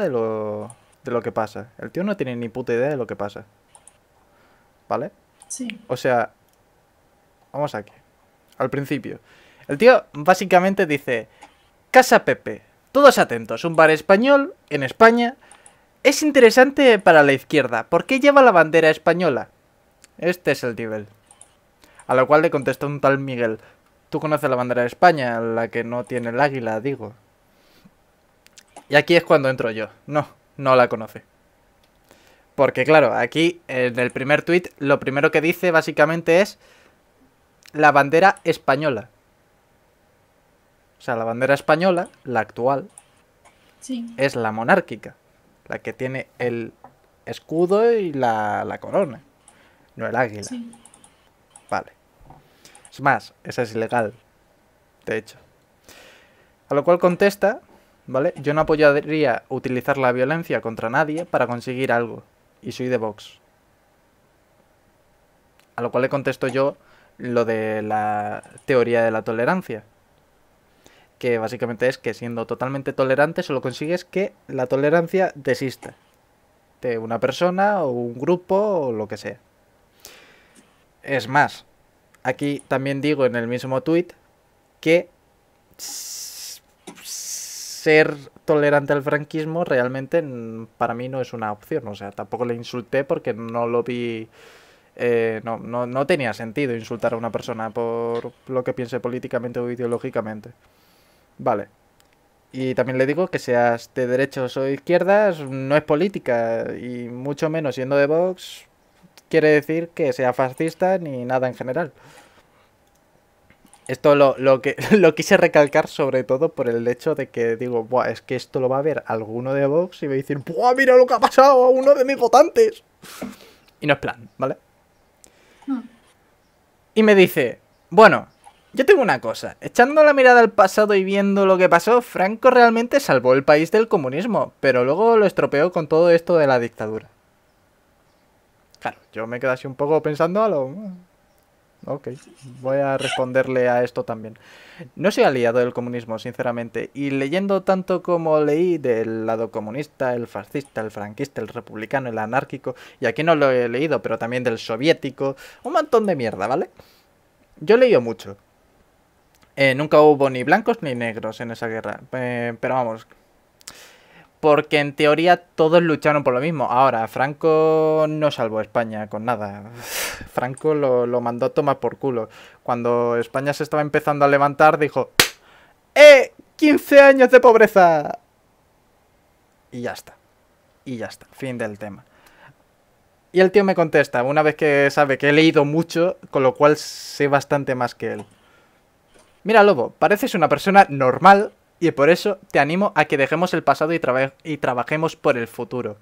de lo, que pasa. El tío no tiene ni puta idea de lo que pasa. ¿Vale? Sí. O sea, vamos aquí. Al principio. El tío básicamente dice, Casa Pepe, todos atentos, un bar español en España. Es interesante para la izquierda, ¿Por qué lleva la bandera española? Este es el nivel. A lo cual le contestó un tal Miguel, tú conoces la bandera de España, la que no tiene el águila, digo. Y aquí es cuando entro yo. No, no la conoce. Porque claro, aquí en el primer tuit lo primero que dice básicamente es la bandera española. O sea, la bandera española, la actual, sí. es la monárquica, la que tiene el escudo y la, la corona, no el águila. Vale. Es más, esa es ilegal, de hecho. A lo cual contesta ¿vale? Yo no apoyaría utilizar la violencia contra nadie para conseguir algo. Y soy de Vox. A lo cual le contesto yo lo de la teoría de la tolerancia. Que básicamente es que siendo totalmente tolerante solo consigues que la tolerancia desista. De una persona o un grupo o lo que sea. Es más, aquí también digo en el mismo tuit que ser tolerante al franquismo realmente para mí no es una opción. O sea, tampoco le insulté porque no lo vi... Eh, no, no, tenía sentido insultar a una persona por lo que piense políticamente o ideológicamente. Vale. Y también le digo que seas de derechos o izquierdas no es política y mucho menos siendo de Vox quiere decir que sea fascista ni nada en general. Esto lo, que, lo quise recalcar sobre todo por el hecho de que digo, es que esto lo va a ver alguno de Vox y va a decir, ¡buah, mira lo que ha pasado a uno de mis votantes! Y no es plan, ¿vale? Hmm. Y me dice, bueno, yo tengo una cosa. Echando la mirada al pasado y viendo lo que pasó, Franco realmente salvó el país del comunismo, pero luego lo estropeó con todo esto de la dictadura. Claro, yo me quedo así un poco pensando a lo... Ok, voy a responderle a esto también. No soy aliado del comunismo, sinceramente, y leyendo tanto como leí del lado comunista, el fascista, el franquista, el republicano, el anárquico, y aquí no lo he leído, pero también del soviético, un montón de mierda, ¿vale? Yo he leído mucho. Eh, nunca hubo ni blancos ni negros en esa guerra, pero vamos, porque en teoría todos lucharon por lo mismo. Ahora, Franco no salvó España con nada. Franco lo, mandó a tomar por culo. Cuando España se estaba empezando a levantar, dijo, ¡eh! ¡15 años de pobreza! Y ya está. Y ya está. Fin del tema. Y el tío me contesta, una vez que sabe que he leído mucho, con lo cual sé bastante más que él. Mira, Lobo, pareces una persona normal y por eso te animo a que dejemos el pasado y trabajemos por el futuro.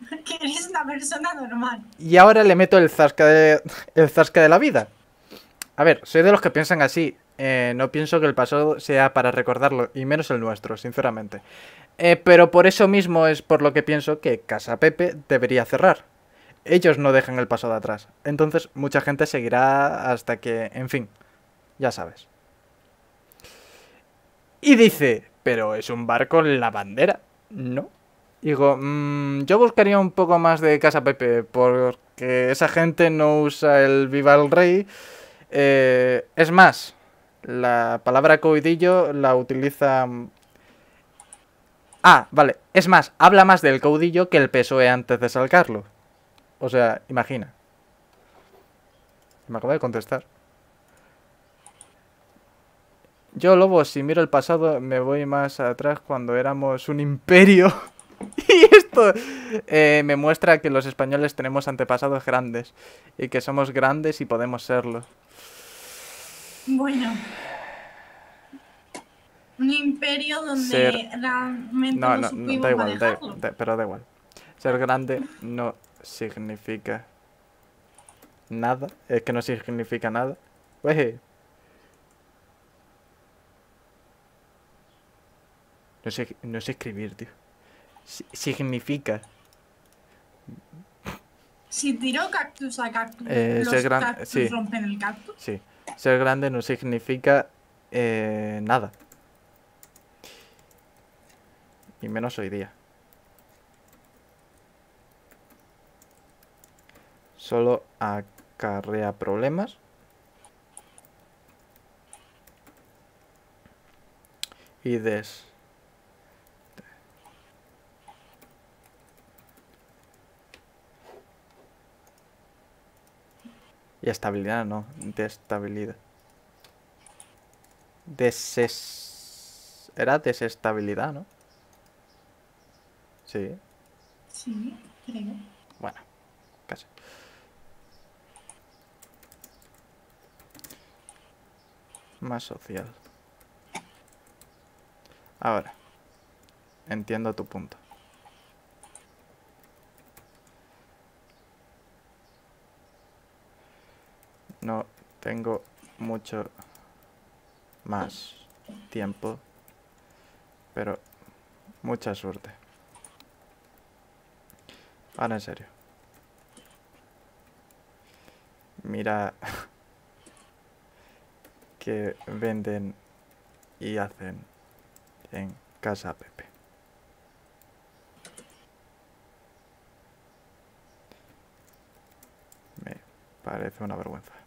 que eres una persona normal. Y ahora le meto el zasca de, el zasca de la vida. A ver, soy de los que piensan así. Eh, no pienso que el pasado sea para recordarlo, y menos el nuestro, sinceramente. Eh, pero por eso mismo es por lo que pienso que Casa Pepe debería cerrar. Ellos no dejan el pasado atrás. Entonces mucha gente seguirá hasta que, en fin, ya sabes. Y dice, pero es un barco con la bandera, ¿no? Digo, mm, yo buscaría un poco más de Casa Pepe, porque esa gente no usa el Viva el Rey. Eh, es más, la palabra caudillo la utiliza... Mm, ah, vale. Es más, habla más del caudillo que el PSOE antes de salcarlo. O sea, imagina. Me acabo de contestar. Yo, Lobo, si miro el pasado, me voy más atrás cuando éramos un imperio. Y esto eh, me muestra que los españoles tenemos antepasados grandes y que somos grandes y podemos serlo. Bueno. Un imperio donde la realmente no, no, no, da igual, pero da igual. Ser grande no significa nada. Es que no significa nada. No sé, no sé escribir, tío significa? Si tiró cactus a cactus, eh, los cactus rompen el cactus. Sí. Ser grande no significa eh, nada. Y menos hoy día. Solo acarrea problemas. Y des estabilidad, no. De estabilidad. Deses... Era desestabilidad, ¿no? Sí. Sí, creo. Bueno, casi. Más social. Ahora. Entiendo tu punto. no tengo mucho más tiempo, pero mucha suerte. Ahora en serio. Mira que venden y hacen en casa Pepe. Me parece una vergüenza.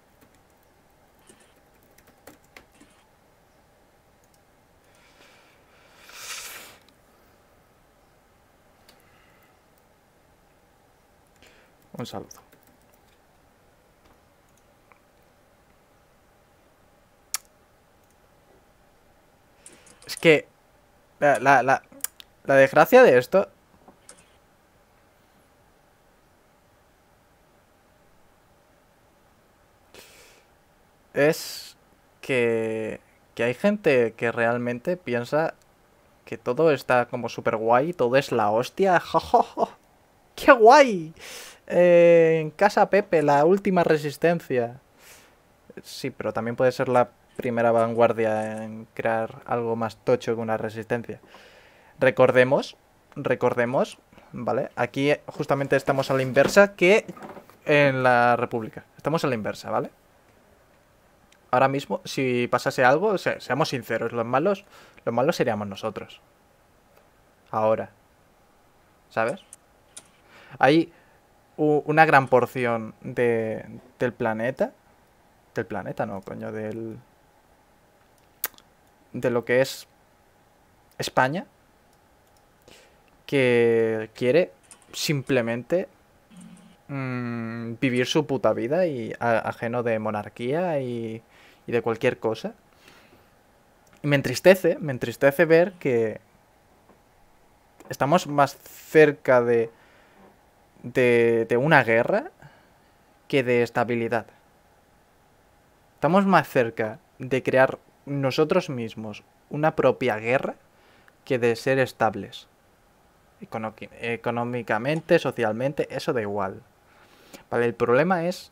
Un saludo. Es que... La, la, desgracia de esto... Es que, hay gente que realmente piensa que todo está como súper guay, todo es la hostia. ¡Qué guay! en Casa Pepe, la última resistencia. Sí, pero también puede ser la primera vanguardia en crear algo más tocho que una resistencia. Recordemos, recordemos, ¿vale? Aquí eh, justamente estamos a la inversa que en la República. Estamos a la inversa, ¿vale? Ahora mismo, si pasase algo, seamos sinceros, los malos, los malos seríamos nosotros. Ahora. ¿Sabes? Ahí una gran porción del planeta. Del planeta, no, coño, del. De lo que es España. Que quiere simplemente mm, vivir su puta vida y ajeno de monarquía y, y de cualquier cosa. Y me entristece, me entristece ver que estamos más cerca de de, una guerra que de estabilidad. Estamos más cerca de crear nosotros mismos una propia guerra que de ser estables. Económicamente, socialmente, eso da igual. Vale, el problema es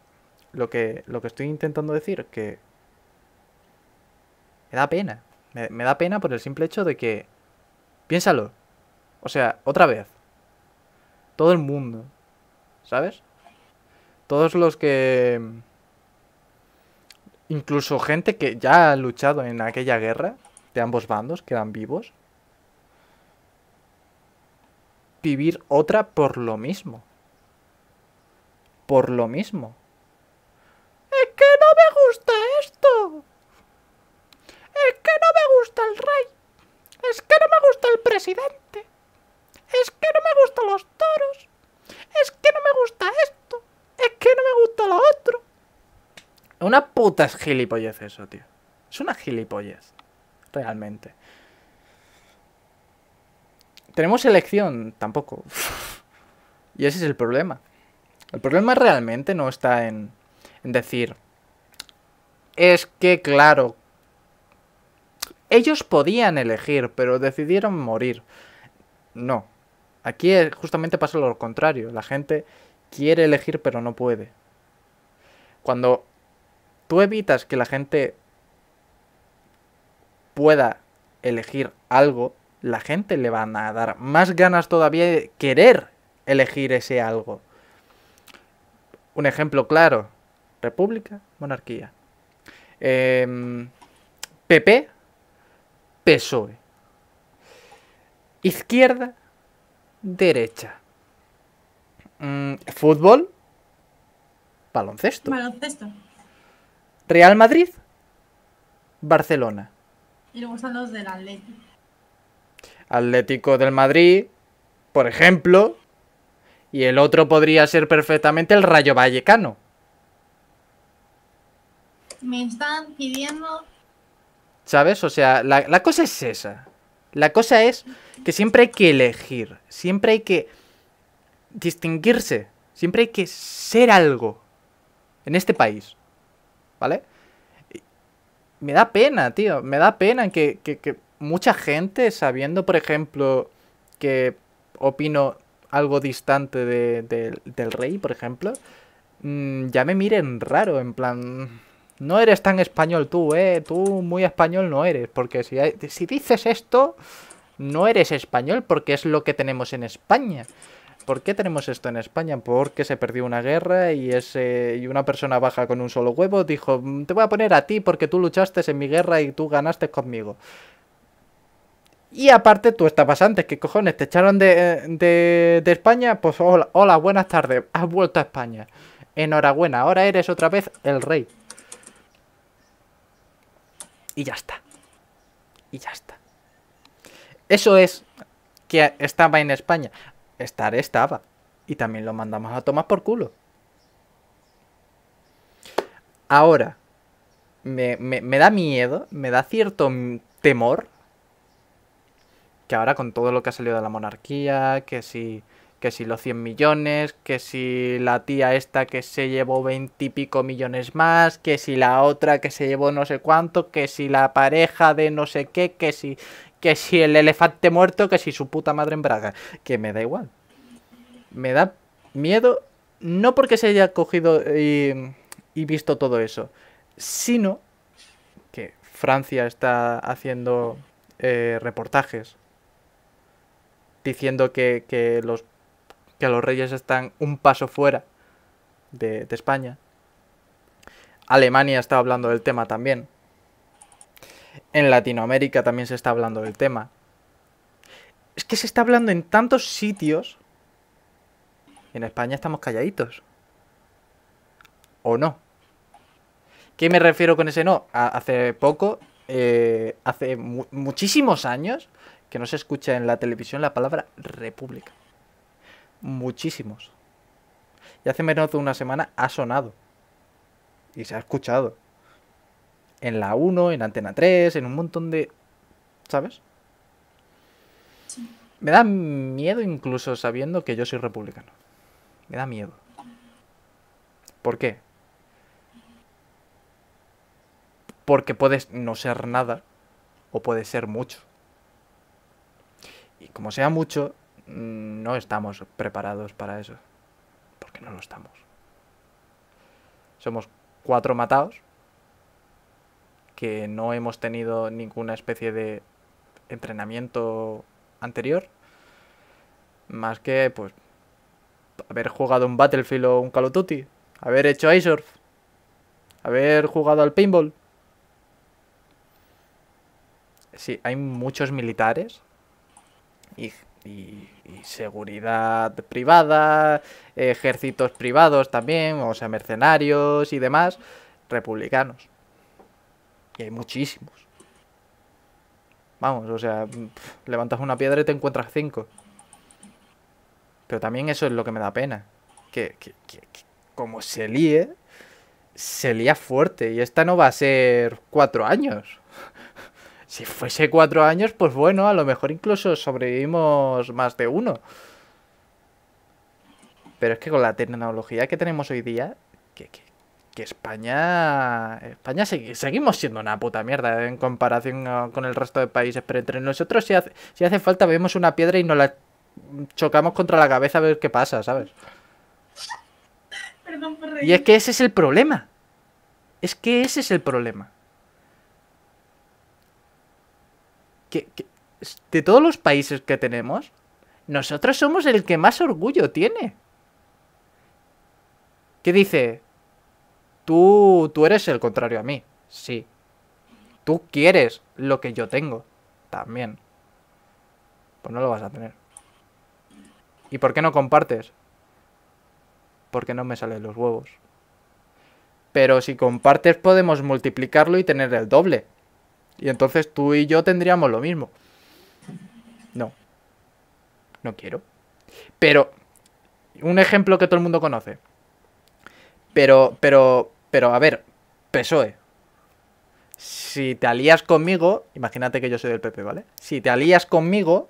lo que, lo que estoy intentando decir, que me da pena. Me, me da pena por el simple hecho de que, piénsalo, o sea, otra vez, todo el mundo, ¿sabes? Todos los que... Incluso gente que ya ha luchado en aquella guerra de ambos bandos, quedan vivos. Vivir otra por lo mismo. Por lo mismo. Es que no me gusta esto. Es que no me gusta el rey. Es que no me gusta el presidente. Es que no me gustan los toros. Es que no me gusta esto. Es que no me gusta lo otro. Una puta es gilipollez eso, tío. Es una gilipollez. Realmente. Tenemos elección, tampoco. y ese es el problema. El problema realmente no está en, en decir... Es que, claro... Ellos podían elegir, pero decidieron morir. No, Aquí justamente pasa lo contrario. La gente quiere elegir pero no puede. Cuando tú evitas que la gente pueda elegir algo, la gente le van a dar más ganas todavía de querer elegir ese algo. Un ejemplo claro, república, monarquía. PP, em, PSOE. Izquierda, derecha. Mm, fútbol. Baloncesto. Real Madrid. Barcelona. Y luego están los del Atlético. Atlético del Madrid, por ejemplo. Y el otro podría ser perfectamente el Rayo Vallecano. Me están pidiendo. ¿Sabes? O sea, la cosa es esa. La cosa es que siempre hay que elegir, siempre hay que distinguirse, siempre hay que ser algo en este país. ¿Vale? me da pena, tío, me da pena que, que, mucha gente, sabiendo, por ejemplo, que opino algo distante del rey, por ejemplo, mm, ya me miren raro, en plan... No eres tan español tú, ¿eh? Tú muy español no eres, porque si, si dices esto, no eres español, porque es lo que tenemos en España. ¿Por qué tenemos esto en España? Porque se perdió una guerra y, ese, y una persona baja con un solo huevo dijo, mm, te voy a poner a ti porque tú luchaste en mi guerra y tú ganaste conmigo. Y aparte tú estabas antes, que cojones? ¿Te echaron de, de España? Pues hola, hola, buenas tardes, has vuelto a España. Enhorabuena, ahora eres otra vez el rey. Y ya está. Y ya está. Eso es que estaba en España. Estar estaba. Y también lo mandamos a tomar por culo. Ahora, me, me, me, da miedo, me da cierto temor que ahora con todo lo que ha salido de la monarquía, que si que si los 100 millones, que si la tía esta que se llevó 20 y pico millones más, que si la otra que se llevó no sé cuánto, que si la pareja de no sé qué, que si, que si el elefante muerto, que si su puta madre en Braga, que me da igual. Me da miedo, no porque se haya cogido y, visto todo eso, sino que Francia está haciendo eh, reportajes diciendo que, que los que los reyes están un paso fuera de, España. Alemania está hablando del tema también. En Latinoamérica también se está hablando del tema. Es que se está hablando en tantos sitios. En España estamos calladitos. ¿O no? ¿Qué me refiero con ese no? hace poco, eh, hace muchísimos años, que no se escucha en la televisión la palabra república muchísimos. Y hace menos de una semana ha sonado. Y se ha escuchado. En la 1, en Antena 3, en un montón de... ¿Sabes? Me da miedo incluso sabiendo que yo soy republicano. Me da miedo. ¿Por qué? Porque puedes no ser nada o puedes ser mucho. Y como sea mucho, no estamos preparados para eso. Porque no lo estamos. Somos cuatro matados que no hemos tenido ninguna especie de entrenamiento anterior. Más que, pues, haber jugado un Battlefield o un Call of Duty. Haber hecho Isurf. Haber jugado al pinball. Sí, hay muchos militares y y, seguridad privada, ejércitos privados también, o sea, mercenarios y demás, republicanos. Y hay muchísimos. Vamos, o sea, levantas una piedra y te encuentras cinco. Pero también eso es lo que me da pena. Que, que, como se líe, se lía fuerte. Y esta no va a ser cuatro años. Si fuese cuatro años, pues bueno, a lo mejor incluso sobrevivimos más de uno. Pero es que con la tecnología que tenemos hoy día, que, que, España... España seguimos siendo una puta mierda en comparación con el resto de países. Pero entre nosotros, si hace, si hace falta, vemos una piedra y nos la chocamos contra la cabeza a ver qué pasa, ¿sabes? Y es que ese es el problema. Es que ese es el problema. que, de todos los países que tenemos, nosotros somos el que más orgullo tiene. ¿Qué dice? Tú, tú eres el contrario a mí, sí. Tú quieres lo que yo tengo, también. Pues no lo vas a tener. ¿Y por qué no compartes? Porque no me salen los huevos. Pero si compartes podemos multiplicarlo y tener el doble. Y entonces tú y yo tendríamos lo mismo. No. No quiero. Pero, un ejemplo que todo el mundo conoce. Pero, pero, pero, a ver, PSOE. Si te alías conmigo, imagínate que yo soy del PP, ¿vale? Si te alías conmigo,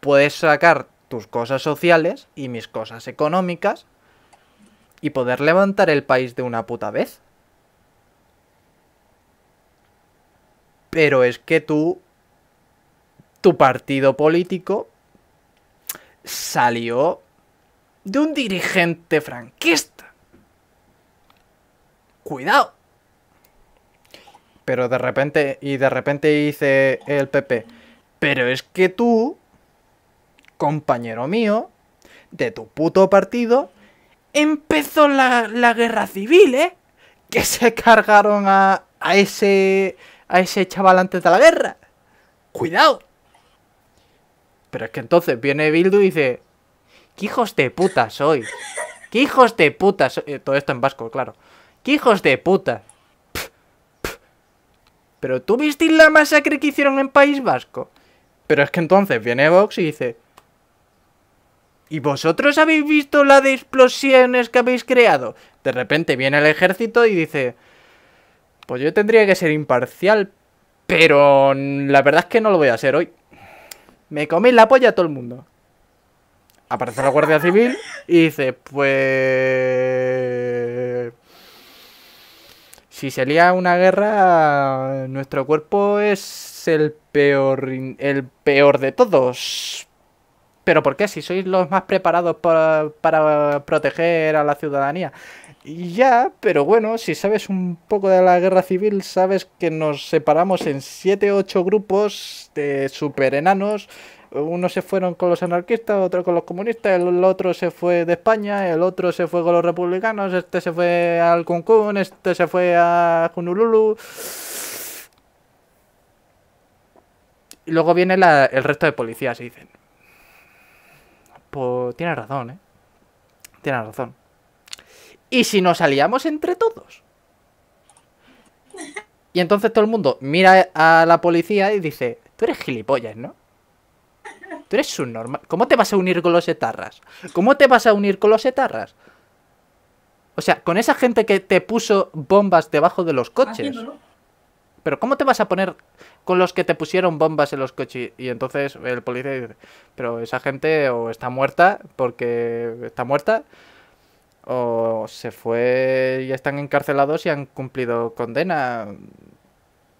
puedes sacar tus cosas sociales y mis cosas económicas y poder levantar el país de una puta vez. pero es que tú, tu partido político salió de un dirigente franquista. Cuidado. Pero de repente, y de repente dice el PP, pero es que tú, compañero mío, de tu puto partido, empezó la, guerra civil, ¿eh? Que se cargaron a, a ese a ese chaval antes de la guerra. ¡Cuidado! Pero es que entonces viene Bildu y dice, ¡qué hijos de puta soy! ¡Qué hijos de puta soy! Eh, todo esto en vasco, claro. ¡Qué hijos de puta! Pero tú viste la masacre que hicieron en País Vasco. Pero es que entonces viene Vox y dice, ¿Y vosotros habéis visto la de explosiones que habéis creado? De repente viene el ejército y dice, pues yo tendría que ser imparcial, pero la verdad es que no lo voy a hacer hoy. Me coméis la polla a todo el mundo. Aparece la Guardia Civil y dice, pues... Si se lía una guerra, nuestro cuerpo es el peor, el peor de todos. ¿Pero por qué? Si sois los más preparados para, para proteger a la ciudadanía. Ya, pero bueno, si sabes un poco de la guerra civil, sabes que nos separamos en 7-8 grupos de superenanos. Unos se fueron con los anarquistas, otro con los comunistas, el otro se fue de España, el otro se fue con los republicanos, este se fue al Cuncún, este se fue a Honolulu. Y luego viene el resto de policías y dicen... Pues tienes razón, ¿eh? Tienes razón. ¿Y si nos aliamos entre todos? Y entonces todo el mundo mira a la policía y dice, tú eres gilipollas, ¿no? Tú eres subnormal. ¿Cómo te vas a unir con los etarras? ¿Cómo te vas a unir con los etarras? O sea, con esa gente que te puso bombas debajo de los coches. Pero ¿cómo te vas a poner con los que te pusieron bombas en los coches? Y entonces el policía dice, pero esa gente o está muerta porque está muerta o se fue y están encarcelados y han cumplido condena.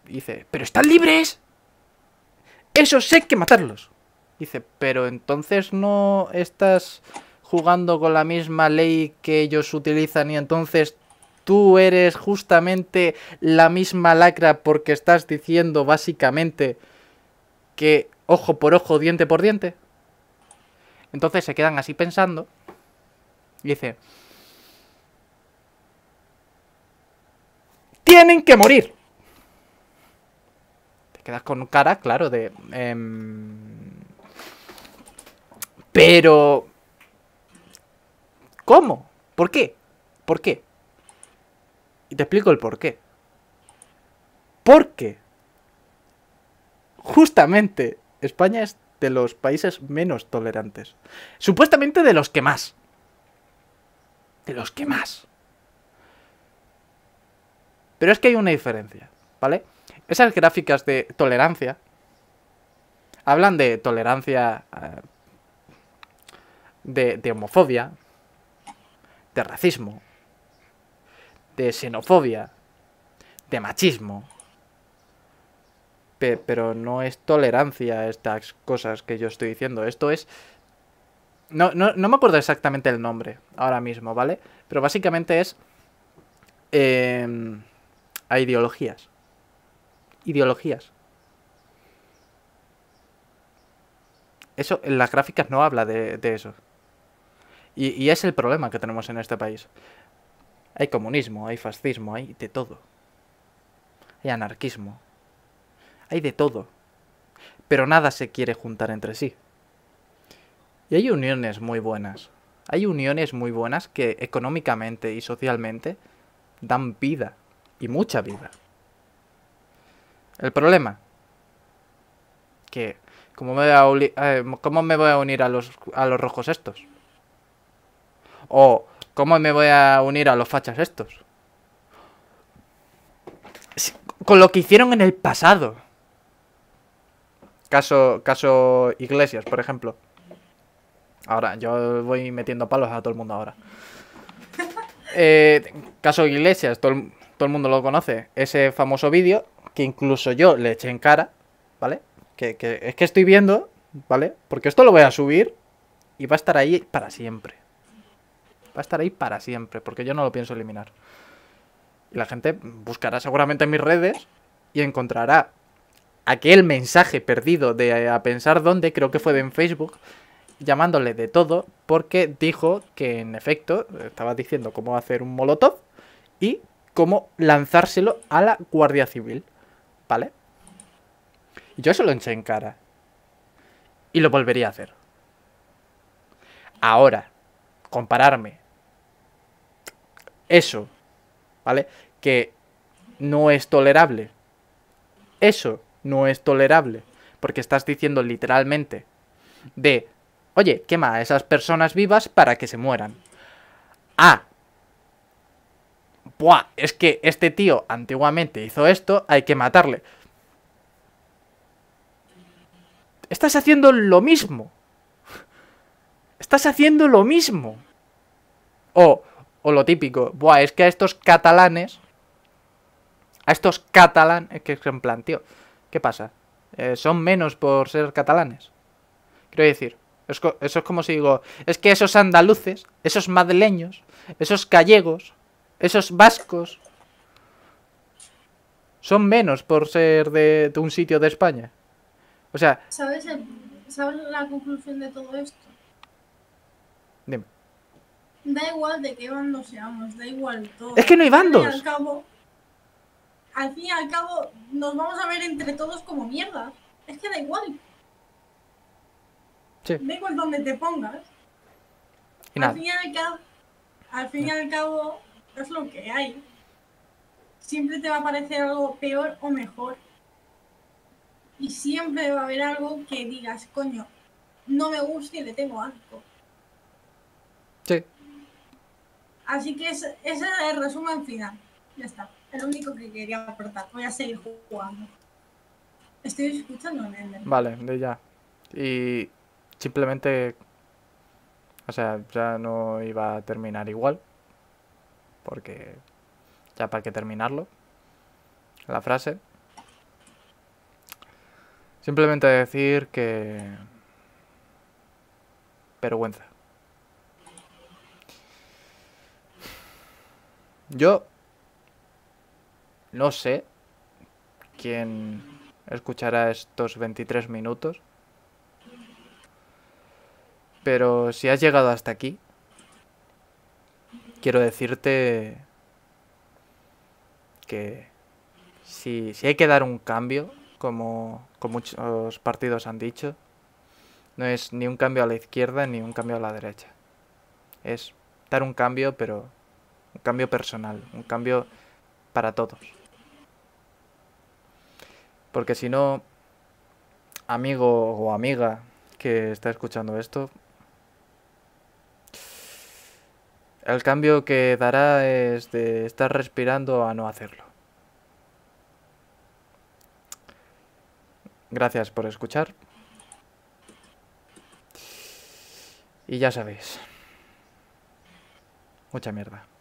dice, pero están libres. Eso sé que matarlos. Dice, pero entonces no estás jugando con la misma ley que ellos utilizan y entonces tú eres justamente la misma lacra porque estás diciendo básicamente que ojo por ojo, diente por diente. Entonces se quedan así pensando dice, tienen que morir. Te quedas con cara, claro, de... Em, pero... ¿Cómo? ¿Por qué? ¿Por qué? Y te explico el por qué. Porque... Justamente España es de los países menos tolerantes. Supuestamente de los que más. De los que más. Pero es que hay una diferencia, ¿vale? Esas gráficas de tolerancia hablan de tolerancia, eh, de, homofobia, de racismo, de xenofobia, de machismo. pero no es tolerancia estas cosas que yo estoy diciendo. Esto es... No, no, me acuerdo exactamente el nombre ahora mismo, ¿vale? Pero básicamente es... Em, hay ideologías. Ideologías. Eso, en las gráficas no habla de, eso. Y, y, es el problema que tenemos en este país. Hay comunismo, hay fascismo, hay de todo. Hay anarquismo. Hay de todo. Pero nada se quiere juntar entre sí. Y hay uniones muy buenas. Hay uniones muy buenas que económicamente y socialmente dan vida y mucha vida. El problema, que ¿cómo me voy a, eh, me voy a unir a los, a los rojos estos? ¿O cómo me voy a unir a los fachas estos? Con lo que hicieron en el pasado. Caso, caso Iglesias, por ejemplo. Ahora, yo voy metiendo palos a todo el mundo ahora. Eh, caso Iglesias, todo el, todo el mundo lo conoce, ese famoso vídeo que incluso yo le eché en cara, ¿vale? Que, es que estoy viendo, ¿vale? Porque esto lo voy a subir y va a estar ahí para siempre. Va a estar ahí para siempre, porque yo no lo pienso eliminar. Y la gente buscará seguramente en mis redes y encontrará aquel mensaje perdido de a pensar dónde, creo que fue de en Facebook, llamándole de todo, porque dijo que en efecto estaba diciendo cómo hacer un molotov y cómo lanzárselo a la Guardia Civil. ¿Vale? yo se lo eché en cara. Y lo volvería a hacer. Ahora, compararme. Eso, ¿vale? Que no es tolerable. Eso no es tolerable. Porque estás diciendo literalmente de, oye, quema a esas personas vivas para que se mueran. Ah, ¡buah! Es que este tío antiguamente hizo esto, hay que matarle. Estás haciendo lo mismo. Estás haciendo lo mismo. O, o lo típico, ¡buah! Es que a estos catalanes... A estos catalanes... Que se plan, tío, ¿qué pasa? Eh, ¿Son menos por ser catalanes? Quiero decir... Eso es como si digo, es que esos andaluces, esos madrileños, esos gallegos, esos vascos son menos por ser de, un sitio de España. O sea... ¿Sabes, la conclusión de todo esto? Dime. Da igual de qué bando seamos, da igual todo. Es que no hay bandos. Al fin, y al, cabo, al fin al cabo, nos vamos a ver entre todos como mierda. Es que da igual. Da igual donde te pongas. al, fin y al, cabo, al fin y al cabo, es lo que hay. Siempre te va a parecer algo peor o mejor. Y siempre va a haber algo que digas, coño, no me gusta y le tengo algo Sí. Así que ese, ese era el resumen final. Ya está. El único que quería aportar. Voy a seguir jugando. Estoy escuchando Vale, de ya. Y simplemente. O sea, ya no iba a terminar igual porque ya para que terminarlo, la frase. Simplemente decir que... Vergüenza. Yo no sé quién escuchará estos 23 minutos, pero si has llegado hasta aquí, quiero decirte que si, hay que dar un cambio, como, como muchos partidos han dicho, no es ni un cambio a la izquierda ni un cambio a la derecha. Es dar un cambio, pero un cambio personal, un cambio para todos. Porque si no, amigo o amiga que está escuchando esto, El cambio que dará es de estar respirando a no hacerlo. Gracias por escuchar. Y ya sabéis. Mucha mierda.